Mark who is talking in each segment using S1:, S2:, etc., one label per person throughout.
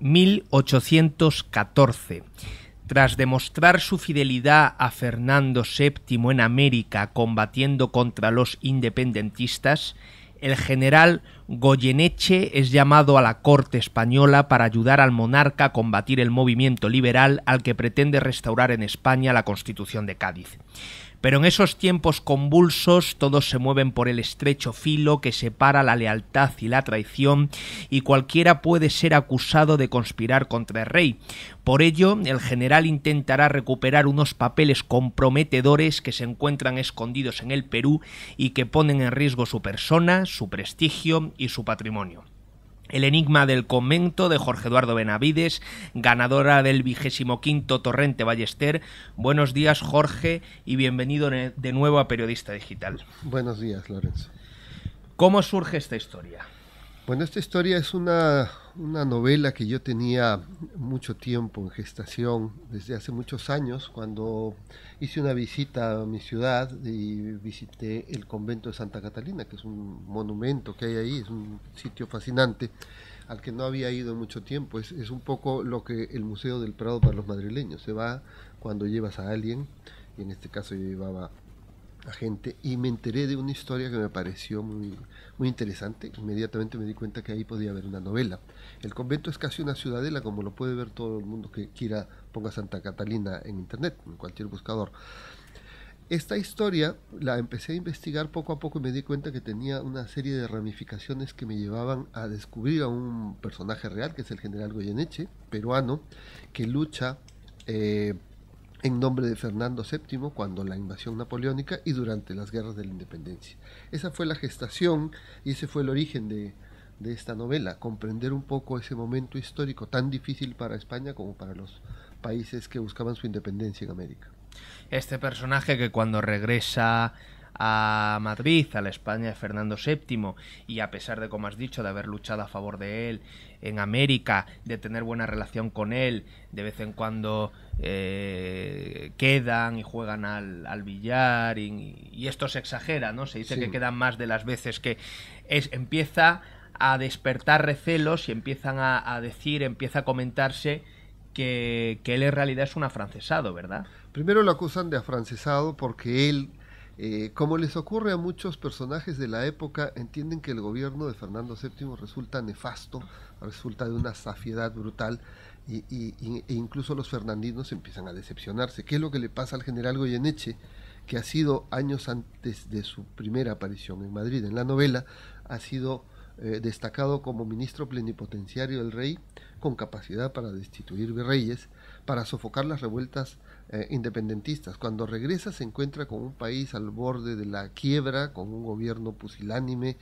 S1: 1814. Tras demostrar su fidelidad a Fernando VII en América combatiendo contra los independentistas, el general Goyeneche es llamado a la corte española para ayudar al monarca a combatir el movimiento liberal al que pretende restaurar en España la Constitución de Cádiz. Pero en esos tiempos convulsos todos se mueven por el estrecho filo que separa la lealtad y la traición y cualquiera puede ser acusado de conspirar contra el rey. Por ello, el general intentará recuperar unos papeles comprometedores que se encuentran escondidos en el Perú y que ponen en riesgo su persona, su prestigio y su patrimonio. El enigma del convento de Jorge Eduardo Benavides, ganadora del vigésimo quinto Torrente Ballester. Buenos días, Jorge, y bienvenido
S2: de nuevo a Periodista Digital. Buenos días, Lorenzo. ¿Cómo surge esta historia? Bueno, esta historia es una, novela que yo tenía mucho tiempo en gestación, desde hace muchos años, cuando hice una visita a mi ciudad y visité el convento de Santa Catalina, que es un monumento que hay ahí, es un sitio fascinante al que no había ido en mucho tiempo. Es, es un poco lo que el Museo del Prado para los madrileños, se va cuando llevas a alguien, y en este caso yo llevaba gente y me enteré de una historia que me pareció muy, muy interesante. Inmediatamente me di cuenta que ahí podía haber una novela. El convento es casi una ciudadela, como lo puede ver todo el mundo que quiera ponga Santa Catalina en internet, en cualquier buscador. Esta historia la empecé a investigar poco a poco y me di cuenta que tenía una serie de ramificaciones que me llevaban a descubrir a un personaje real, que es el general Goyeneche, peruano, que lucha eh, en nombre de Fernando VII cuando la invasión napoleónica y durante las guerras de la independencia. Esa fue la gestación y ese fue el origen de, de esta novela, comprender un poco ese momento histórico tan difícil para España como para los países que buscaban su independencia en América.
S1: Este personaje que cuando regresa a Madrid, a la España de Fernando VII, y a pesar de, como has dicho, de haber luchado a favor de él en América, de tener buena relación con él, de vez en cuando eh, quedan y juegan al, billar, y, esto se exagera, ¿no? Se dice que quedan más de las veces que es, empieza a despertar recelos y empiezan a, decir, empieza a comentarse que, que, él en realidad es un afrancesado,
S2: ¿verdad? Primero lo acusan de afrancesado porque él eh, como les ocurre a muchos personajes de la época, entienden que el gobierno de Fernando VII resulta nefasto, resulta de una safiedad brutal y, e incluso los fernandinos empiezan a decepcionarse. ¿Qué es lo que le pasa al general Goyeneche? que ha sido años antes de su primera aparición en Madrid en la novela, ha sido eh, destacado como ministro plenipotenciario del rey, con capacidad para destituir reyes, para sofocar las revueltas eh, independentistas. Cuando regresa se encuentra con un país al borde de la quiebra, con un gobierno pusilánime,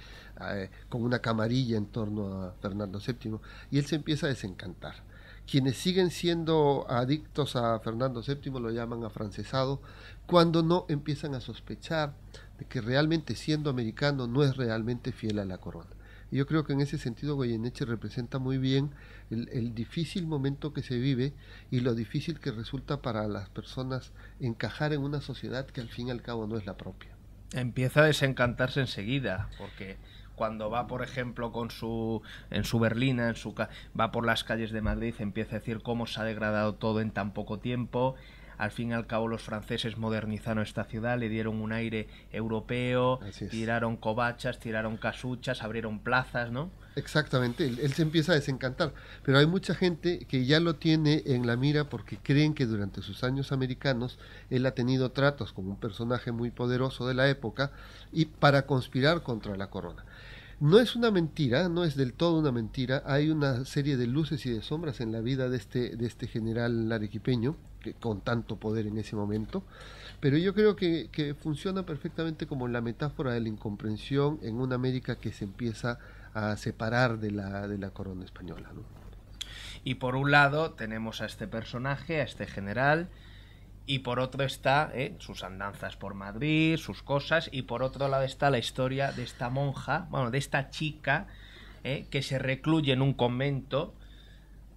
S2: eh, con una camarilla en torno a Fernando VII, y él se empieza a desencantar. Quienes siguen siendo adictos a Fernando VII lo llaman afrancesado, cuando no empiezan a sospechar de que realmente siendo americano no es realmente fiel a la corona yo creo que en ese sentido Goyeneche representa muy bien el, difícil momento que se vive y lo difícil que resulta para las personas encajar en una sociedad que al fin y al cabo no es la propia. Empieza a desencantarse enseguida,
S1: porque cuando va, por ejemplo, con su en su berlina, en su va por las calles de Madrid, empieza a decir cómo se ha degradado todo en tan poco tiempo, al fin y al cabo los franceses modernizaron esta ciudad, le dieron un aire europeo, tiraron cobachas, tiraron casuchas, abrieron plazas,
S2: ¿no? Exactamente, él, se empieza a desencantar, pero hay mucha gente que ya lo tiene en la mira porque creen que durante sus años americanos él ha tenido tratos como un personaje muy poderoso de la época y para conspirar contra la corona. No es una mentira, no es del todo una mentira, hay una serie de luces y de sombras en la vida de este, de este general arequipeño con tanto poder en ese momento, pero yo creo que, funciona perfectamente como la metáfora de la incomprensión en una América que se empieza a separar de la, corona española.
S1: Y por un lado tenemos a este personaje, a este general, y por otro está eh, sus andanzas por Madrid, sus cosas, y por otro lado está la historia de esta monja, bueno, de esta chica eh, que se recluye en un convento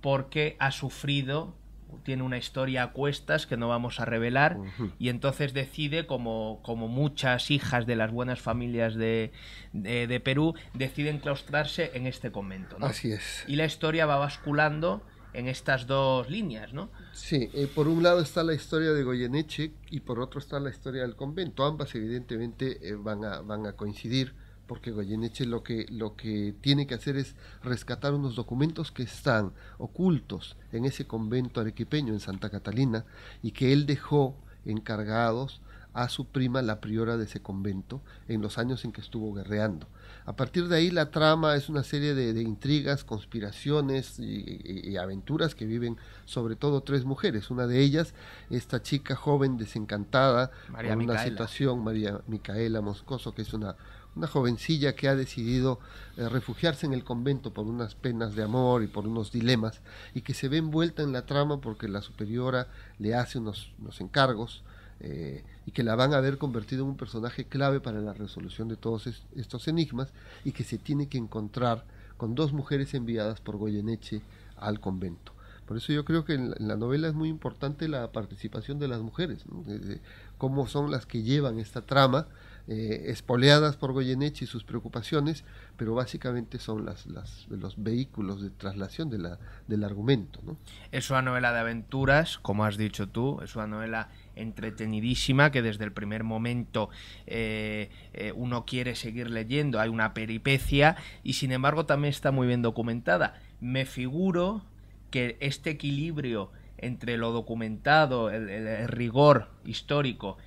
S1: porque ha sufrido tiene una historia a cuestas que no vamos a revelar y entonces decide, como, como muchas hijas de las buenas familias de, de, Perú, deciden claustrarse en este convento. Así es. Y la historia va basculando en estas dos líneas, ¿no?
S2: Sí, eh, por un lado está la historia de Goyeneche y por otro está la historia del convento. Ambas evidentemente eh, van, a, van a coincidir porque Goyeneche lo que, lo que tiene que hacer es rescatar unos documentos que están ocultos en ese convento arequipeño en Santa Catalina y que él dejó encargados a su prima, la priora de ese convento, en los años en que estuvo guerreando. A partir de ahí la trama es una serie de, intrigas, conspiraciones y, aventuras que viven sobre todo tres mujeres. Una de ellas, esta chica joven desencantada, una situación, María Micaela Moscoso, que es una una jovencilla que ha decidido eh, refugiarse en el convento por unas penas de amor y por unos dilemas y que se ve envuelta en la trama porque la superiora le hace unos, encargos eh, y que la van a haber convertido en un personaje clave para la resolución de todos estos enigmas y que se tiene que encontrar con dos mujeres enviadas por Goyeneche al convento. Por eso yo creo que en la, novela es muy importante la participación de las mujeres, cómo son las que llevan esta trama, eh, espoleadas por Goyeneche y sus preocupaciones, pero básicamente son las, los vehículos de traslación del argumento. Es una novela
S1: de aventuras, como has dicho tú, es una novela entretenidísima que desde el primer momento eh, eh, uno quiere seguir leyendo, hay una peripecia y sin embargo también está muy bien documentada. Me figuro, que este equilibrio entre lo documentado, el, rigor histórico,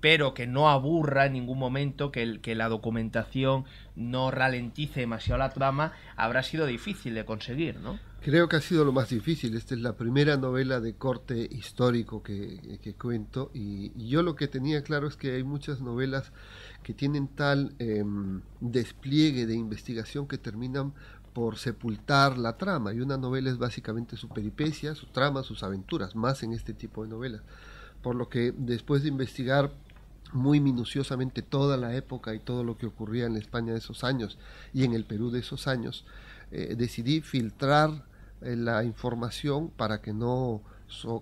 S1: pero que no aburra en ningún momento, que, que la documentación no ralentice demasiado la trama, habrá sido difícil de conseguir, ¿no?
S2: Creo que ha sido lo más difícil. Esta es la primera novela de corte histórico que, que cuento y, yo lo que tenía claro es que hay muchas novelas que tienen tal em, despliegue de investigación que terminan por sepultar la trama. Y una novela es básicamente su peripecia, su trama, sus aventuras, más en este tipo de novelas. Por lo que después de investigar muy minuciosamente toda la época y todo lo que ocurría en España de esos años y en el Perú de esos años, eh, decidí filtrar eh, la información para que no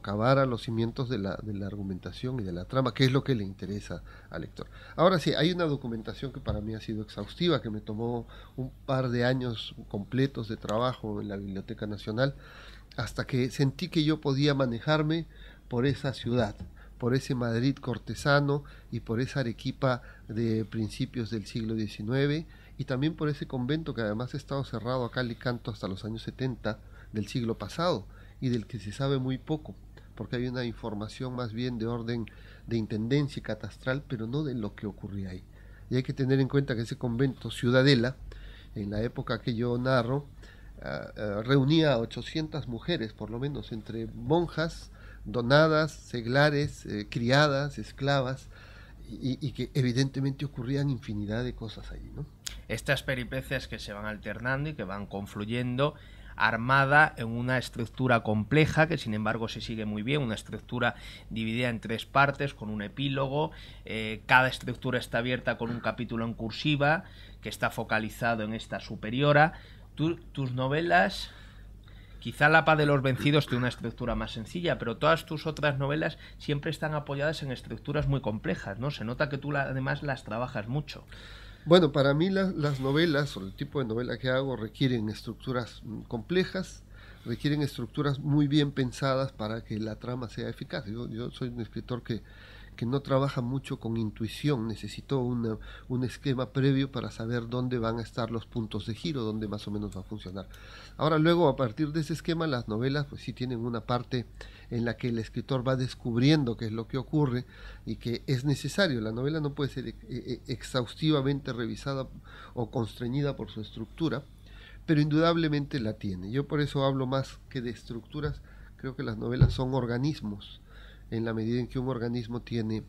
S2: a los cimientos de la, de la argumentación y de la trama, que es lo que le interesa al lector. Ahora sí, hay una documentación que para mí ha sido exhaustiva, que me tomó un par de años completos de trabajo en la Biblioteca Nacional, hasta que sentí que yo podía manejarme por esa ciudad, por ese Madrid cortesano y por esa Arequipa de principios del siglo XIX y también por ese convento que además ha estado cerrado a en y hasta los años 70 del siglo pasado y del que se sabe muy poco, porque hay una información más bien de orden de intendencia catastral, pero no de lo que ocurría ahí. Y hay que tener en cuenta que ese convento Ciudadela, en la época que yo narro, ah, ah, reunía a 800 mujeres, por lo menos, entre monjas, donadas, seglares, eh, criadas, esclavas, y, que evidentemente ocurrían infinidad de cosas ahí ¿no?
S1: Estas peripecias que se van alternando y que van confluyendo armada en una estructura compleja que sin embargo se sigue muy bien, una estructura dividida en tres partes con un epílogo, eh, cada estructura está abierta con un capítulo en cursiva que está focalizado en esta superiora. tus novelas Quizá La paz de los vencidos tiene una estructura más sencilla, pero todas tus otras novelas siempre están apoyadas en estructuras muy complejas, ¿no? Se nota que
S2: tú además las trabajas mucho. Bueno, para mí las novelas o el tipo de novela que hago requieren estructuras mm, complejas, requieren estructuras muy bien pensadas para que la trama sea eficaz. yo soy un escritor que que no trabaja mucho con intuición, necesitó un esquema previo para saber dónde van a estar los puntos de giro, dónde más o menos va a funcionar. Ahora luego, a partir de ese esquema, las novelas pues, sí tienen una parte en la que el escritor va descubriendo qué es lo que ocurre y que es necesario. La novela no puede ser eh, eh, exhaustivamente revisada o constreñida por su estructura, pero indudablemente la tiene. Yo por eso hablo más que de estructuras, creo que las novelas son organismos en la medida en que un organismo tiene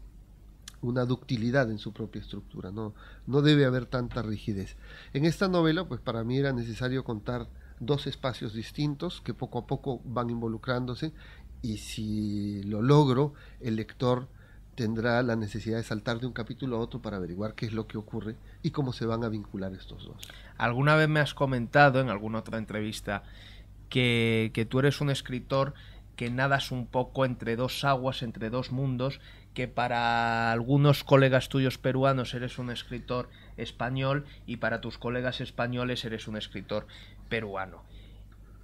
S2: una ductilidad en su propia estructura, no, no debe haber tanta rigidez. En esta novela, pues para mí era necesario contar dos espacios distintos que poco a poco van involucrándose y si lo logro, el lector tendrá la necesidad de saltar de un capítulo a otro para averiguar qué es lo que ocurre y cómo se van a vincular estos dos. Alguna vez me has
S1: comentado en alguna otra entrevista que, que tú eres un escritor que nadas un poco entre dos aguas, entre dos mundos, que para algunos colegas tuyos peruanos eres un escritor español y para tus colegas españoles eres un escritor peruano.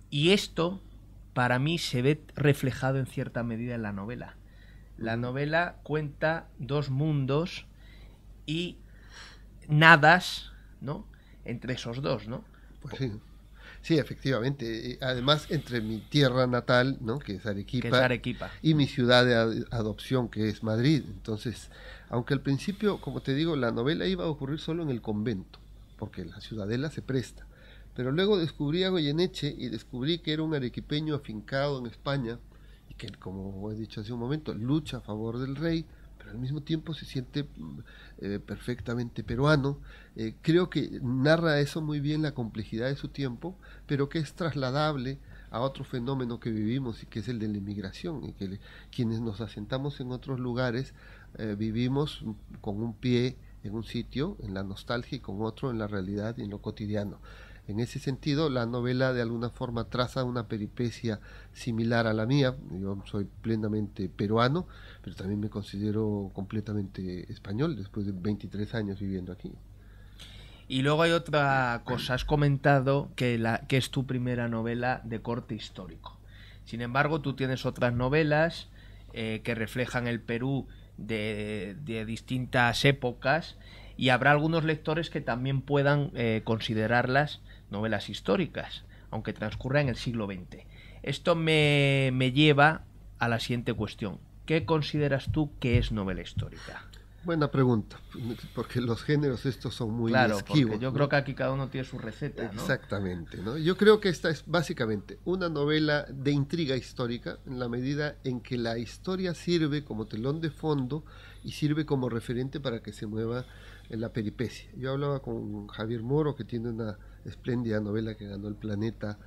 S1: Y esto, para mí, se ve reflejado en cierta medida en la novela. La novela cuenta dos mundos
S2: y nadas, ¿no? Entre esos dos, ¿no? Pues Sí, efectivamente. Además, entre mi tierra natal, ¿no? que, es Arequipa, y mi ciudad de adopción, que es Madrid. Entonces, aunque al principio, como te digo, la novela iba a ocurrir solo en el convento, porque la ciudadela se presta. Pero luego descubrí a Goyeneche y descubrí que era un arequipeño afincado en España y que, como he dicho hace un momento, lucha a favor del rey al mismo tiempo se siente mm, eh, perfectamente peruano. Eh, creo que narra eso muy bien la complejidad de su tiempo, pero que es trasladable a otro fenómeno que vivimos y que es el de la inmigración, y que quienes nos asentamos en otros lugares eh, vivimos con un pie en un sitio, en la nostalgia y con otro en la realidad y en lo cotidiano. En ese sentido, la novela de alguna forma traza una peripecia similar a la mía. Yo soy plenamente peruano, pero también me considero completamente español después de 23 años viviendo aquí.
S1: Y luego hay otra cosa, has comentado que, la, que es tu primera novela de corte histórico. Sin embargo, tú tienes otras novelas eh, que reflejan el Perú de, distintas épocas y habrá algunos lectores que también puedan eh, considerarlas novelas históricas, aunque transcurra en el siglo XX. Esto me, me lleva
S2: a la siguiente cuestión. ¿Qué consideras tú que es novela histórica? Buena pregunta, porque los géneros estos son muy claro, Yo creo que aquí cada uno tiene su receta. Exactamente. ¿no? Yo creo que esta es básicamente una novela de intriga histórica, en la medida en que la historia sirve como telón de fondo y sirve como referente para que se mueva en la peripecia. Yo hablaba con Javier Moro, que tiene una espléndida novela que ganó el planeta,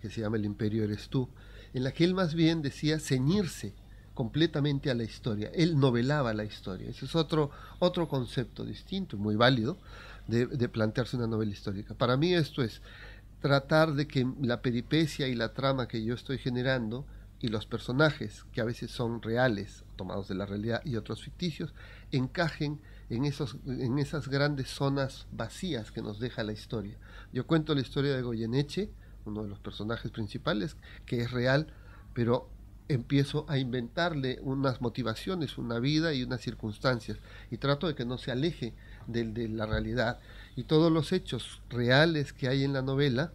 S2: que se llama El Imperio Eres Tú, en la que él más bien decía ceñirse completamente a la historia. Él novelaba la historia. Ese es otro, otro concepto distinto muy válido de plantearse una novela histórica. Para mí esto es tratar de que la peripecia y la trama que yo estoy generando y los personajes, que a veces son reales, tomados de la realidad, y otros ficticios, encajen en, esos, en esas grandes zonas vacías que nos deja la historia. Yo cuento la historia de Goyeneche, uno de los personajes principales, que es real, pero empiezo a inventarle unas motivaciones, una vida y unas circunstancias, y trato de que no se aleje de la realidad. Y todos los hechos reales que hay en la novela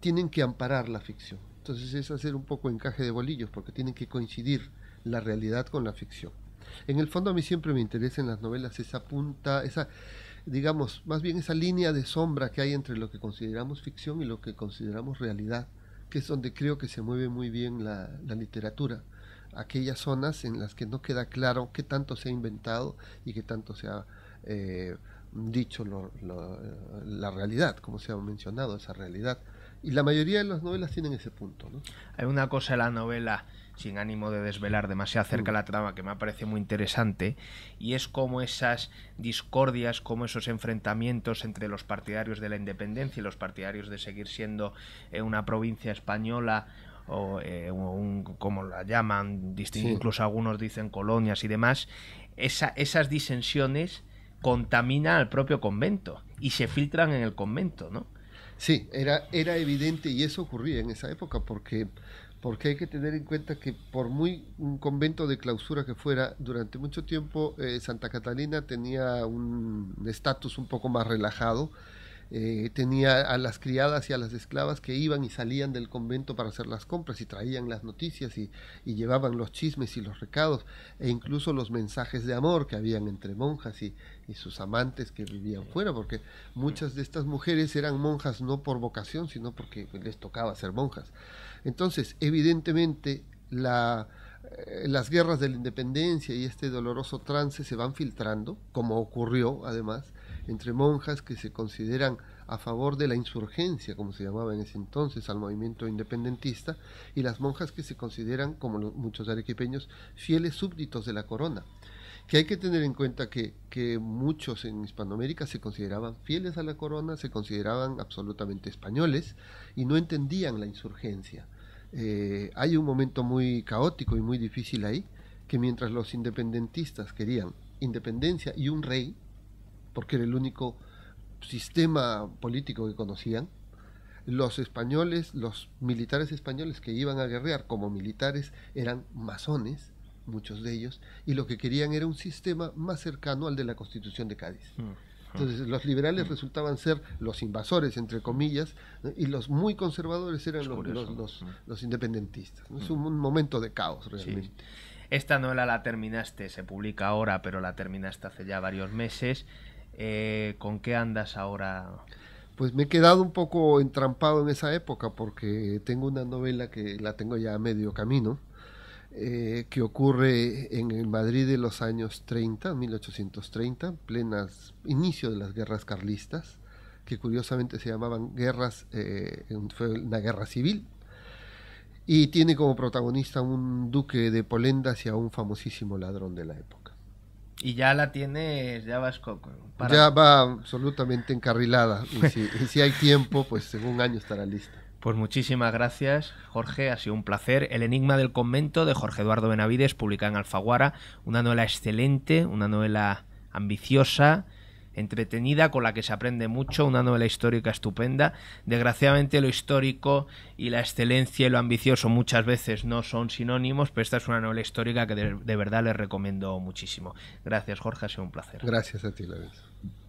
S2: tienen que amparar la ficción entonces es hacer un poco encaje de bolillos, porque tienen que coincidir la realidad con la ficción. En el fondo a mí siempre me interesa en las novelas esa punta, esa, digamos, más bien esa línea de sombra que hay entre lo que consideramos ficción y lo que consideramos realidad, que es donde creo que se mueve muy bien la, literatura, aquellas zonas en las que no queda claro qué tanto se ha inventado y qué tanto se ha eh, dicho la realidad, como se ha mencionado esa realidad. Y la mayoría de las novelas tienen ese punto. ¿no? Hay una cosa en la novela, sin ánimo
S1: de desvelar demasiado cerca la trama, que me parece muy interesante, y es como esas discordias, como esos enfrentamientos entre los partidarios de la independencia y los partidarios de seguir siendo eh, una provincia española eh, o un, como la llaman, incluso algunos dicen colonias y demás, esas disensiones
S2: contaminan al propio convento y se filtran en el convento, ¿no? Sí, era, era evidente y eso ocurría en esa época porque, porque hay que tener en cuenta que por muy un convento de clausura que fuera, durante mucho tiempo eh, Santa Catalina tenía un estatus un poco más relajado eh, tenía a las criadas y a las esclavas que iban y salían del convento para hacer las compras y traían las noticias y, llevaban los chismes y los recados e incluso los mensajes de amor que habían entre monjas y, sus amantes que vivían fuera, porque muchas de estas mujeres eran monjas no por vocación, sino porque pues, les tocaba ser monjas. Entonces, evidentemente, eh, las guerras de la independencia y este doloroso trance se van filtrando, como ocurrió además, entre monjas que se consideran a favor de la insurgencia, como se llamaba en ese entonces, al movimiento independentista, y las monjas que se consideran, como muchos arequipeños, fieles súbditos de la corona. Que hay que tener en cuenta que, muchos en Hispanoamérica se consideraban fieles a la corona, se consideraban absolutamente españoles y no entendían la insurgencia. Eh, hay un momento muy caótico y muy difícil ahí, que mientras los independentistas querían independencia y un rey, porque era el único sistema político que conocían, los españoles, los militares españoles que iban a guerrear como militares eran masones, muchos de ellos, y lo que querían era un sistema más cercano al de la Constitución de Cádiz. Entonces los liberales resultaban ser los invasores, entre comillas, y los muy conservadores eran los, los, los, independentistas. Es un, momento de caos
S1: realmente. Esta novela la terminaste, se publica ahora, pero la terminaste hace ya varios meses.
S2: Eh, ¿Con qué andas ahora? Pues me he quedado un poco entrampado en esa época porque tengo una novela que la tengo ya a medio camino, eh, que ocurre en Madrid de los años 30, 1830, plenas inicio de las guerras carlistas, que curiosamente se llamaban guerras, eh, fue una guerra civil, y tiene como protagonista un duque de Polendas y a un famosísimo ladrón de la época.
S1: Y ya la tienes, ya vas coco. Ya
S2: va absolutamente encarrilada. Y si, hay tiempo, pues en un año
S1: estará lista. Pues muchísimas gracias, Jorge. Ha sido un placer. El Enigma del Convento de Jorge Eduardo Benavides, publicada en Alfaguara. Una novela excelente, una novela ambiciosa, entretenida, con la que se aprende mucho, una novela histórica estupenda. Desgraciadamente lo histórico y la excelencia y lo ambicioso muchas veces no son sinónimos, pero esta es una novela histórica que de, verdad les recomiendo muchísimo. Gracias Jorge, ha sido un placer.
S2: Gracias a ti, Luis.